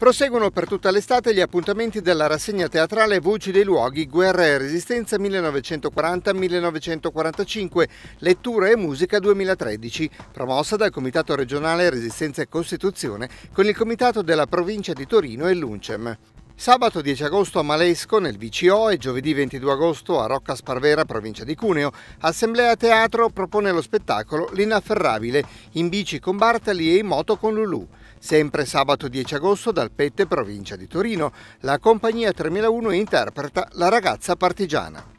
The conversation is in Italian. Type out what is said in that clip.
Proseguono per tutta l'estate gli appuntamenti della rassegna teatrale Voci dei luoghi, guerra e resistenza 1940-1945, lettura e musica 2013, promossa dal Comitato regionale Resistenza e Costituzione con il Comitato della provincia di Torino e l'UNCEM. Sabato 10 agosto a Malesco nel VCO e giovedì 22 agosto a Rocca Sparvera, provincia di Cuneo, Assemblea Teatro propone lo spettacolo L'Inafferrabile in bici con Bartali e in moto con Lulù. Sempre sabato 10 agosto dal Pette, provincia di Torino, la compagnia 3001 interpreta La ragazza partigiana.